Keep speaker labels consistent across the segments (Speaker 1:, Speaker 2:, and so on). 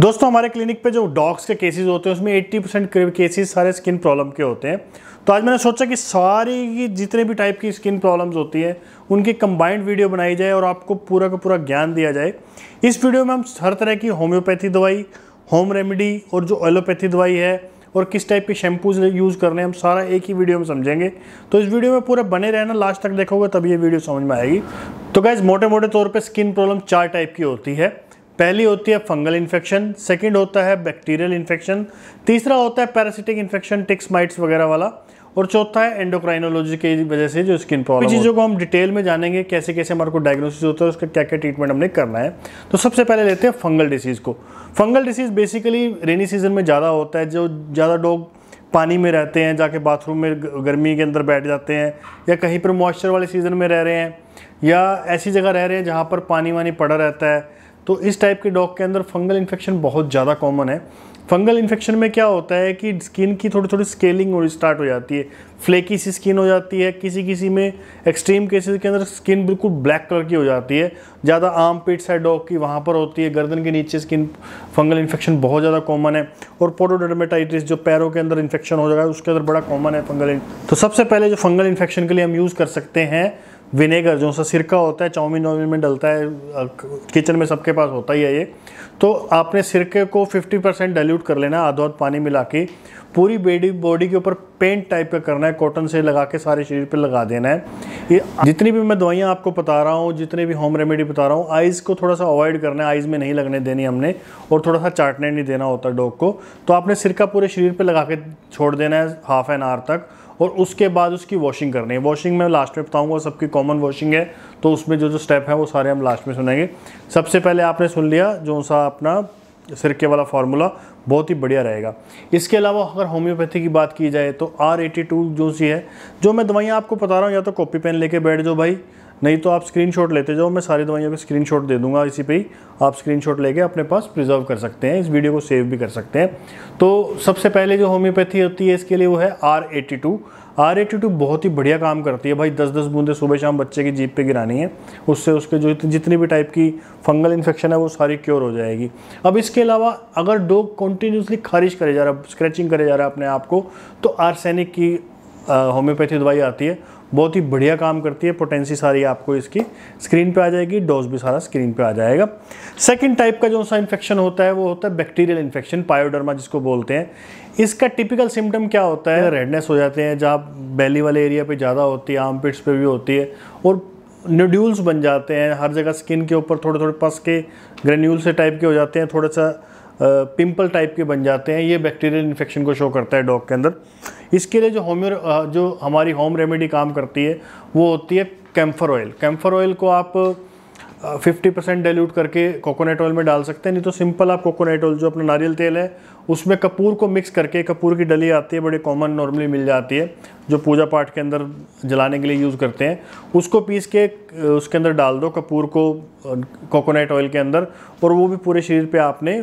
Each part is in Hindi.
Speaker 1: दोस्तों हमारे क्लिनिक पे जो डॉग्स के केसेस होते हैं उसमें 80 परसेंट केसेस सारे स्किन प्रॉब्लम के होते हैं तो आज मैंने सोचा कि सारी की जितने भी टाइप की स्किन प्रॉब्लम्स होती है उनकी कंबाइंड वीडियो बनाई जाए और आपको पूरा का पूरा ज्ञान दिया जाए इस वीडियो में हम हर तरह की होम्योपैथी दवाई होम रेमेडी और जो एलोपैथी दवाई है और किस टाइप के शैम्पूज यूज़ करने हम सारा एक ही वीडियो में समझेंगे तो इस वीडियो में पूरा बने रहना लास्ट तक देखोगे तब ये वीडियो समझ में आएगी तो गैज़ मोटे मोटे तौर पर स्किन प्रॉब्लम चार टाइप की होती है पहली होती है फंगल इन्फेक्शन सेकंड होता है बैक्टीरियल इन्फेक्शन तीसरा होता है पैरासिटिक इन्फेक्शन टिक्स माइट्स वगैरह वाला और चौथा है एंडोक्राइनोलॉजी की वजह से जो स्किन प्रॉब्लम चीज़ों को हम डिटेल में जानेंगे कैसे कैसे हमारे को डायग्नोसिस होता है उसका क्या क्या ट्रीटमेंट हमने करना है तो सबसे पहले लेते हैं फंगल डिसीज़ को fungal disease basically rainy season में ज़्यादा होता है जो ज़्यादा डॉग पानी में रहते हैं जाके बाथरूम में गर्मी के अंदर बैठ जाते हैं या कहीं पर मॉइस्चर वाले सीज़न में रह रहे हैं या ऐसी जगह रह रहे हैं जहाँ पर पानी वानी पड़ा रहता है तो इस टाइप के डॉग के अंदर फंगल इन्फेक्शन बहुत ज़्यादा कॉमन है फंगल इन्फेक्शन में क्या होता है कि स्किन की थोड़ी थोड़ी स्केलिंग और स्टार्ट हो जाती है फ्लेकी सी स्किन हो जाती है किसी किसी में एक्सट्रीम केसेस के अंदर स्किन बिल्कुल ब्लैक कलर की हो जाती है ज़्यादा आम पिट्स है डॉग की वहाँ पर होती है गर्दन के नीचे स्किन फंगल इन्फेक्शन बहुत ज़्यादा कॉमन है और पोडोडर्मेटाइटिस जो पैरों के अंदर इन्फेक्शन हो जाएगा उसके अंदर बड़ा कॉमन है फंगल तो सबसे पहले जो फंगल इन्फेक्शन के लिए हम यूज़ कर सकते हैं विनेगर जो सा सिरका होता है चाउमीन वाउमिन में डलता है किचन में सबके पास होता ही है ये तो आपने सिरके को 50 परसेंट डाइल्यूट कर लेना आधा पानी मिला के पूरी बेडी बॉडी के ऊपर पेंट टाइप का करना है कॉटन से लगा के सारे शरीर पे लगा देना है ये जितनी भी मैं दवाइयाँ आपको बता रहा हूँ जितने भी होम रेमेडी बता रहा हूँ आइज़ को थोड़ा सा अवॉइड करना है आइज़ में नहीं लगने देनी हमने और थोड़ा सा चाटने नहीं देना होता डॉग को तो आपने सिरका पूरे शरीर पर लगा के छोड़ देना है हाफ एन आवर तक और उसके बाद उसकी वॉशिंग करनी है वॉशिंग में लास्ट में बताऊँगा सबकी कॉमन वॉशिंग है तो उसमें जो जो स्टेप है वो सारे हम लास्ट में सुनेंगे सबसे पहले आपने सुन लिया जो सा अपना सिरके वाला फार्मूला बहुत ही बढ़िया रहेगा इसके अलावा अगर होम्योपैथी की बात की जाए तो आर एटी टू जो सी है जो मैं दवाइयाँ आपको बता रहा हूँ या तो कॉपी पेन लेके बैठ जाओ भाई नहीं तो आप स्क्रीनशॉट लेते जाओ मैं सारी दवाइयों के स्क्रीनशॉट दे दूंगा इसी पे ही आप स्क्रीनशॉट लेके अपने पास प्रिजर्व कर सकते हैं इस वीडियो को सेव भी कर सकते हैं तो सबसे पहले जो होम्योपैथी होती है इसके लिए वो है R eighty two R eighty two बहुत ही बढ़िया काम करती है भाई दस दस बूंदे सुबह शाम बच्चे की जीप पे गिरानी है उससे उसके जो जितनी भी टाइप की फंगल इन्फेक्शन है वो सारी क्योर हो जाएगी अब इसके अलावा अगर डॉग कंटिन्यूसली खारिज करे जा रहा है स्क्रैचिंग करे जा रहा है अपने आप को तो आर्सेनिक की होम्योपैथी दवाई आती है बहुत ही बढ़िया काम करती है पोटेंसी सारी आपको इसकी स्क्रीन पे आ जाएगी डोज भी सारा स्क्रीन पे आ जाएगा सेकंड टाइप का जो सा इन्फेक्शन होता है वो होता है बैक्टीरियल इन्फेक्शन पायोडर्मा जिसको बोलते हैं इसका टिपिकल सिम्टम क्या होता है रेडनेस हो जाते हैं जहाँ बैली वाले एरिया पर ज़्यादा होती है आर्म पिट्स पर भी होती है और न्यूड्यूल्स बन जाते हैं हर जगह स्किन के ऊपर थोड़े थोड़े पस के ग्रेन्यूल से टाइप के हो जाते हैं थोड़ा सा पिंपल टाइप के बन जाते हैं ये बैक्टीरियल इन्फेक्शन को शो करता है डॉग के अंदर इसके लिए जो होम्यो जो हमारी होम रेमेडी काम करती है वो होती है कैम्फर ऑयल कैम्फर ऑयल को आप फिफ्टी परसेंट डाइल्यूट करके कोकोनट ऑयल में डाल सकते हैं नहीं तो सिंपल आप कोकोनट ऑयल जो अपना नारियल तेल है उसमें कपूर को मिक्स करके कपूर की डली आती है बड़ी कॉमन नॉर्मली मिल जाती है जो पूजा पाठ के अंदर जलाने के लिए यूज़ करते हैं उसको पीस के उसके अंदर डाल दो कपूर को कोकोनट ऑयल के अंदर और वो भी पूरे शरीर पर आपने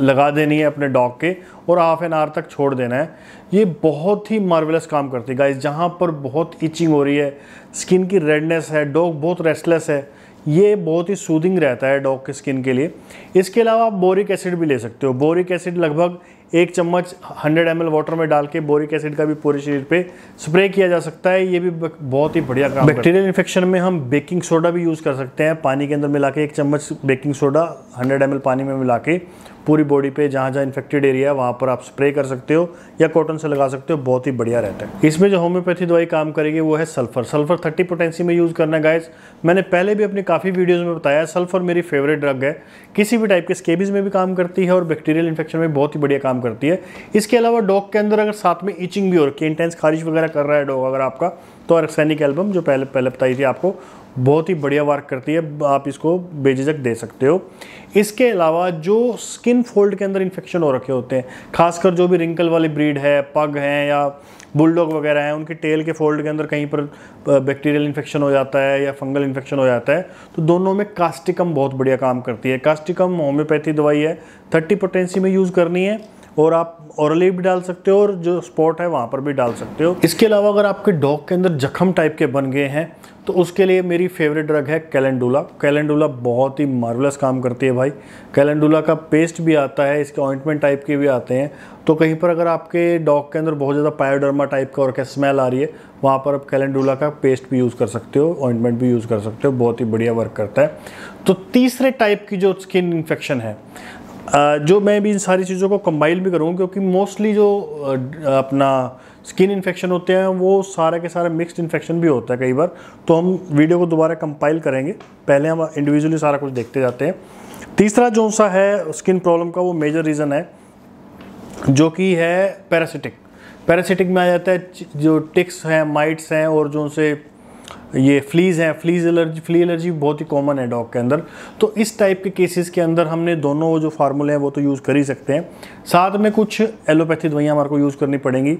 Speaker 1: लगा देनी है अपने डॉग के और हाफ एन आवर तक छोड़ देना है ये बहुत ही मार्वलस काम करती है गाइस जहाँ पर बहुत इचिंग हो रही है स्किन की रेडनेस है डॉग बहुत रेस्टलेस है ये बहुत ही सूदिंग रहता है डॉग के स्किन के लिए इसके अलावा आप बोरिक एसिड भी ले सकते हो बोरिक एसिड लगभग एक चम्मच 100 एम वाटर में डाल के बोरिक एसिड का भी पूरे शरीर पे स्प्रे किया जा सकता है ये भी बहुत ही बढ़िया काम बैक्टीरियल इन्फेक्शन में हम बेकिंग सोडा भी यूज़ कर सकते हैं पानी के अंदर मिला के एक चम्मच बेकिंग सोडा 100 एम पानी में मिला के पूरी बॉडी पे जहाँ जहाँ इन्फेक्टेड एरिया है वहाँ पर आप स्प्रे कर सकते हो या कॉटन से लगा सकते हो बहुत ही बढ़िया रहता है इसमें जो होम्योपैथी दवाई काम करेगी वो है सल्फर सल्फर थर्टी पोटेंसी में यूज़ करना गाइस मैंने पहले भी अपनी काफ़ी वीडियोज़ में बताया सल्फर मेरी फेवरेट ड्रग है किसी भी टाइप के स्केबीज में भी काम करती है और बैक्टीरियल इन्फेक्शन में बहुत ही बढ़िया काम करती है इसके अलावा डॉग के अंदर अगर साथ में इचिंग भी हो रखी है इंटेंस खारिश वगैरह कर रहा है डॉग अगर आपका तो अरक्सैनिक एल्बम जो पहले पहले बताई थी आपको बहुत ही बढ़िया वर्क करती है आप इसको बेझिझक दे सकते हो इसके अलावा जो स्किन फोल्ड के अंदर इन्फेक्शन हो रखे होते हैं खासकर जो भी रिंकल वाली ब्रीड है पग हैं या बुलडॉग वगैरह हैं उनकी टेल के फोल्ड के अंदर कहीं पर बैक्टीरियल इन्फेक्शन हो जाता है या फंगल इन्फेक्शन हो जाता है तो दोनों में कास्टिकम बहुत बढ़िया काम करती है कास्टिकम होम्योपैथी दवाई है थर्टी पोटेंसी में यूज़ करनी है और आप औरली भी डाल सकते हो और जो स्पॉट है वहाँ पर भी डाल सकते हो इसके अलावा अगर आपके डॉग के अंदर जख्म टाइप के बन गए हैं तो उसके लिए मेरी फेवरेट ड्रग है कैलेंडुला कैलेंडुला बहुत ही मार्वलस काम करती है भाई कैलेंडुला का पेस्ट भी आता है इसके ऑइंटमेंट टाइप के भी आते हैं तो कहीं पर अगर आपके डॉग के अंदर बहुत ज़्यादा पायोडर्मा टाइप का और क्या स्मेल आ रही है वहाँ पर आप कैलेंडुला का पेस्ट भी यूज़ कर सकते हो ऑइंटमेंट भी यूज़ कर सकते हो बहुत ही बढ़िया वर्क करता है तो तीसरे टाइप की जो स्किन इन्फेक्शन है जो मैं भी इन सारी चीज़ों को कंबाइल भी करूँ क्योंकि मोस्टली जो अपना स्किन इन्फेक्शन होते हैं वो सारे के सारे मिक्स्ड इन्फेक्शन भी होता है कई बार तो हम वीडियो को दोबारा कंपाइल करेंगे पहले हम इंडिविजुअली सारा कुछ देखते जाते हैं तीसरा जो सा है स्किन प्रॉब्लम का वो मेजर रीज़न है जो कि है पैरासिटिक पैरासिटिक में आ जाता है जो टिक्स हैं माइट्स हैं और जो उनसे ये फ्लीज़ हैं फ्लीज एलर्जी फ्ली एलर्जी बहुत ही कॉमन है डॉग के अंदर तो इस टाइप के केसेस के अंदर हमने दोनों जो फार्मूले हैं वो तो यूज़ कर ही सकते हैं साथ में कुछ एलोपैथी दवाइयाँ हमारे को यूज़ करनी पड़ेंगी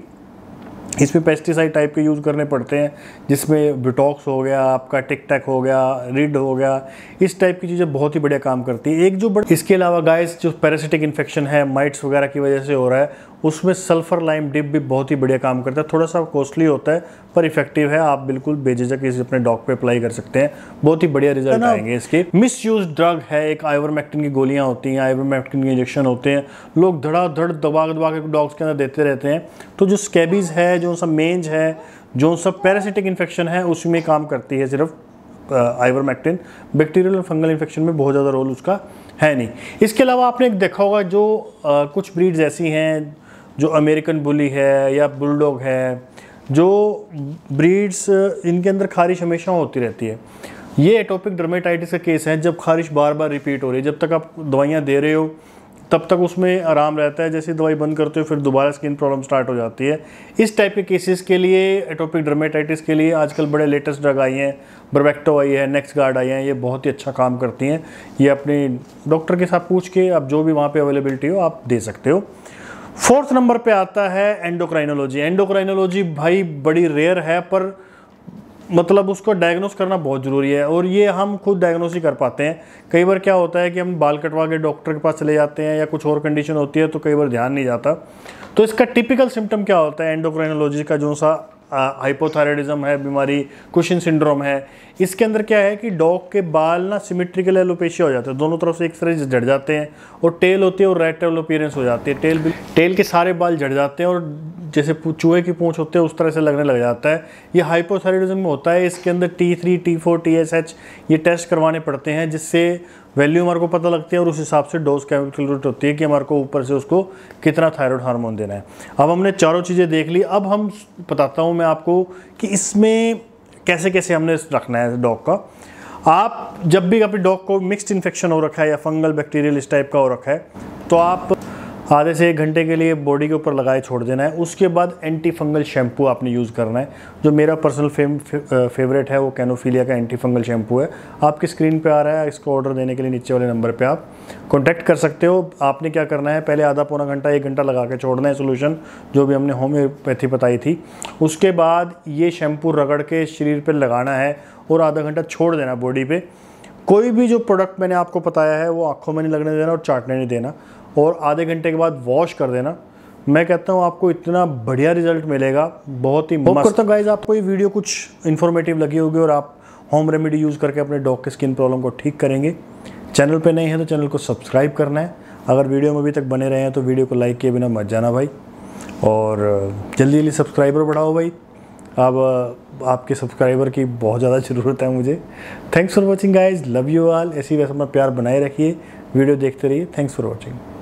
Speaker 1: इसमें पेस्टिसाइड टाइप के यूज़ करने पड़ते हैं जिसमें बिटॉक्स हो गया आपका टिकटैक हो गया रिड हो गया इस टाइप की चीज़ें बहुत ही बढ़िया काम करती है एक जो बड़ इसके अलावा गाइस जो पैरासिटिक इन्फेक्शन है माइट्स वगैरह की वजह से हो रहा है उसमें सल्फ़र लाइम डिप भी बहुत ही बढ़िया काम करता है थोड़ा सा कॉस्टली होता है पर इफेक्टिव है आप बिल्कुल बेझिझक इसे अपने डॉग पे अप्लाई कर सकते हैं बहुत ही बढ़िया रिजल्ट आएंगे इसके मिस यूज ड्रग है एक आइवरमेक्टिन की गोलियाँ होती हैं आइवरमेक्टिन के इंजेक्शन होते हैं लोग धड़ाधड़ दबा दबा के डॉग्स के अंदर देते रहते हैं तो जो स्केबीज़ है जो सब मेंज है जो सब पैरासिटिक इन्फेक्शन है उसमें काम करती है सिर्फ आइवरमेक्टिन बैक्टीरियल और फंगल इन्फेक्शन में बहुत ज़्यादा रोल उसका है नहीं इसके अलावा आपने एक देखा होगा जो आ, कुछ ब्रीड्स ऐसी हैं जो अमेरिकन बुली है या बुलडॉग है जो ब्रीड्स इनके अंदर खारिश हमेशा होती रहती है ये एटोपिक डर्मेटाइटिस का केस है जब खारिश बार बार रिपीट हो रही है जब तक आप दवाइयाँ दे रहे हो तब तक उसमें आराम रहता है जैसे दवाई बंद करते हो फिर दोबारा स्किन प्रॉब्लम स्टार्ट हो जाती है इस टाइप के केसेस के लिए एटोपिक डर्मेटाइटिस के लिए आजकल बड़े लेटेस्ट ड्रग आई हैं ब्रवेक्टो आई है नेक्स्ट गार्ड आई हैं ये बहुत ही अच्छा काम करती हैं ये अपने डॉक्टर के साथ पूछ के आप जो भी वहाँ पर अवेलेबिलिटी हो आप दे सकते हो फोर्थ नंबर पे आता है एंडोक्राइनोलॉजी एंडोक्राइनोलॉजी भाई बड़ी रेयर है पर मतलब उसको डायग्नोस करना बहुत ज़रूरी है और ये हम खुद डायग्नोस ही कर पाते हैं कई बार क्या होता है कि हम बाल कटवा के डॉक्टर के पास चले जाते हैं या कुछ और कंडीशन होती है तो कई बार ध्यान नहीं जाता तो इसका टिपिकल सिम्टम क्या होता है एंडोक्राइनोलॉजी का जो सा हाइपोथायरॉयडिज्म है बीमारी कुशिन सिंड्रोम है इसके अंदर क्या है कि डॉग के बाल ना सिमेट्रिकल एलोपेशिया हो जाते हैं दोनों तरफ से एक तरह से जड़ जाते हैं और टेल होती है और रेड टेल अपीयरेंस हो जाती है टेल भी टेल के सारे बाल जड़ जाते हैं और जैसे चूहे की पूँछ होते हैं उस तरह से लगने लग जाता है ये हाइपोथायरॉयडिज्म में होता है इसके अंदर T three T four T S H ये टेस्ट करवाने पड़ते हैं जिससे वैल्यू हमारे को पता लगती है और उस हिसाब से डोज कैलकुलेट होती है कि हमारे को ऊपर से उसको कितना थायराइड हार्मोन देना है अब हमने चारों चीज़ें देख ली अब हम बताता हूँ मैं आपको कि इसमें कैसे कैसे हमने रखना है डॉग का आप जब भी अपने डॉग को मिक्सड इन्फेक्शन हो रखा है या फंगल बैक्टीरियल इस टाइप का हो रखा है तो आप आधे से एक घंटे के लिए बॉडी के ऊपर लगाए छोड़ देना है उसके बाद एंटी फंगल शैम्पू आपने यूज़ करना है जो मेरा पर्सनल फेम फेवरेट है वो कैनोफीलिया का एंटी फंगल शैम्पू है आपकी स्क्रीन पे आ रहा है इसको ऑर्डर देने के लिए नीचे वाले नंबर पे आप कॉन्टैक्ट कर सकते हो आपने क्या करना है पहले आधा पौना घंटा एक घंटा लगा के छोड़ना है सोल्यूशन जो भी हमने होम्योपैथी बताई थी उसके बाद ये शैम्पू रगड़ के शरीर पर लगाना है और आधा घंटा छोड़ देना बॉडी पर कोई भी जो प्रोडक्ट मैंने आपको बताया है वो आँखों में नहीं लगने देना और चाटने नहीं देना और आधे घंटे के बाद वॉश कर देना मैं कहता हूँ आपको इतना बढ़िया रिजल्ट मिलेगा बहुत ही मस्त करता गाइज आपको ये वीडियो कुछ इन्फॉर्मेटिव लगी होगी और आप होम रेमेडी यूज़ करके अपने डॉग के स्किन प्रॉब्लम को ठीक करेंगे चैनल पे नहीं है तो चैनल को सब्सक्राइब करना है अगर वीडियो में अभी तक बने रहे हैं तो वीडियो को लाइक किए बिना मत जाना भाई और uh, जल्दी जल्दी सब्सक्राइबर बढ़ाओ भाई अब uh, आपके सब्सक्राइबर की बहुत ज़्यादा ज़रूरत है मुझे thanks for watching guys love you all ऐसी वैसे अपना प्यार बनाए रखिए वीडियो देखते रहिए थैंक्स फॉर वॉचिंग